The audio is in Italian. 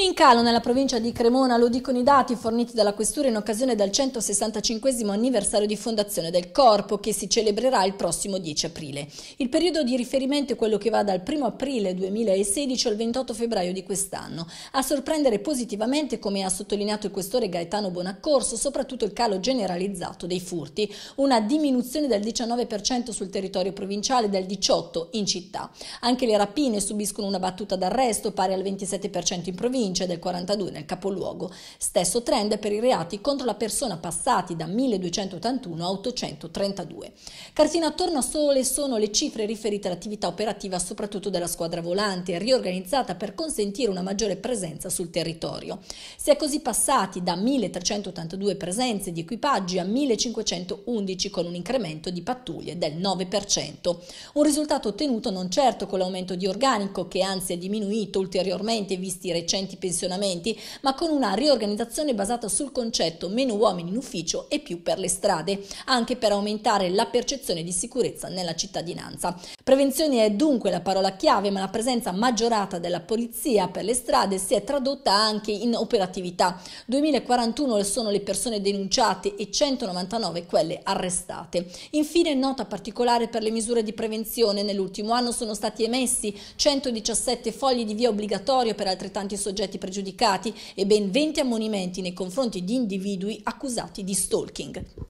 Consumi in calo nella provincia di Cremona, lo dicono i dati forniti dalla Questura in occasione del 165 anniversario di fondazione del Corpo che si celebrerà il prossimo 10 aprile. Il periodo di riferimento è quello che va dal 1 aprile 2016 al 28 febbraio di quest'anno. A sorprendere positivamente, come ha sottolineato il questore Gaetano Bonaccorso, soprattutto il calo generalizzato dei furti, una diminuzione del 19% sul territorio provinciale e del 18% in città. Anche le rapine subiscono una battuta d'arresto pari al 27% in provincia provincia del 42 nel capoluogo. Stesso trend per i reati contro la persona passati da 1281 a 832. Cartina attorno sole sono le cifre riferite all'attività operativa soprattutto della squadra volante, riorganizzata per consentire una maggiore presenza sul territorio. Si è così passati da 1382 presenze di equipaggi a 1511 con un incremento di pattuglie del 9%. Un risultato ottenuto non certo con l'aumento di organico che anzi è diminuito ulteriormente visti i recenti pensionamenti, ma con una riorganizzazione basata sul concetto meno uomini in ufficio e più per le strade, anche per aumentare la percezione di sicurezza nella cittadinanza. Prevenzione è dunque la parola chiave, ma la presenza maggiorata della polizia per le strade si è tradotta anche in operatività. 2041 sono le persone denunciate e 199 quelle arrestate. Infine nota particolare per le misure di prevenzione, nell'ultimo anno sono stati emessi 117 fogli di via obbligatorio per altrettanti soggetti soggetti pregiudicati e ben 20 ammonimenti nei confronti di individui accusati di stalking.